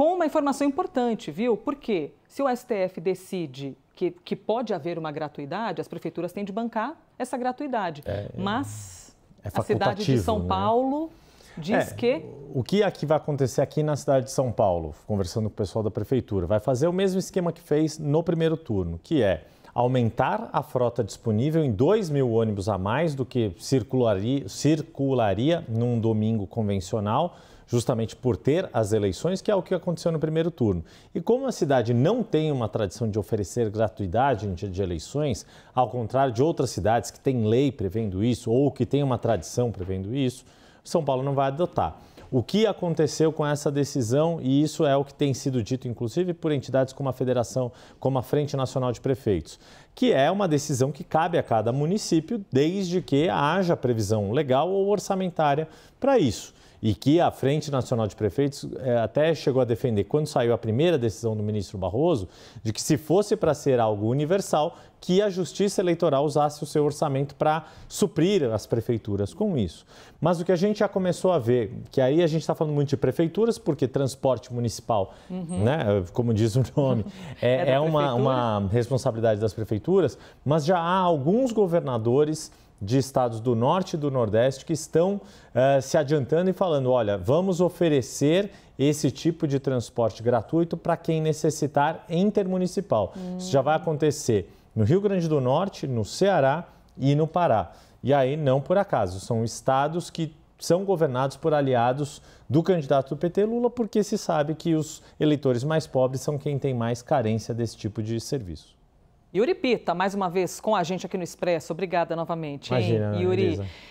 Com uma informação importante, viu? Porque se o STF decide que, que pode haver uma gratuidade, as prefeituras têm de bancar essa gratuidade. É, é. Mas é a cidade de São né? Paulo diz é, que. O que aqui vai acontecer aqui na cidade de São Paulo, conversando com o pessoal da prefeitura, vai fazer o mesmo esquema que fez no primeiro turno, que é aumentar a frota disponível em 2 mil ônibus a mais do que circularia, circularia num domingo convencional, justamente por ter as eleições, que é o que aconteceu no primeiro turno. E como a cidade não tem uma tradição de oferecer gratuidade em dia de eleições, ao contrário de outras cidades que têm lei prevendo isso ou que têm uma tradição prevendo isso, São Paulo não vai adotar o que aconteceu com essa decisão e isso é o que tem sido dito, inclusive, por entidades como a Federação, como a Frente Nacional de Prefeitos que é uma decisão que cabe a cada município, desde que haja previsão legal ou orçamentária para isso. E que a Frente Nacional de Prefeitos eh, até chegou a defender, quando saiu a primeira decisão do ministro Barroso, de que se fosse para ser algo universal, que a Justiça Eleitoral usasse o seu orçamento para suprir as prefeituras com isso. Mas o que a gente já começou a ver, que aí a gente está falando muito de prefeituras, porque transporte municipal, uhum. né, como diz o nome, é, é, é uma, uma responsabilidade das prefeituras prefeituras, mas já há alguns governadores de estados do norte e do nordeste que estão uh, se adiantando e falando: olha, vamos oferecer esse tipo de transporte gratuito para quem necessitar intermunicipal. Hum. Isso já vai acontecer no Rio Grande do Norte, no Ceará e no Pará. E aí, não por acaso, são estados que são governados por aliados do candidato do PT Lula, porque se sabe que os eleitores mais pobres são quem tem mais carência desse tipo de serviço. Yuri Pita, mais uma vez com a gente aqui no Expresso. Obrigada novamente, hein, né, Yuri? Lisa.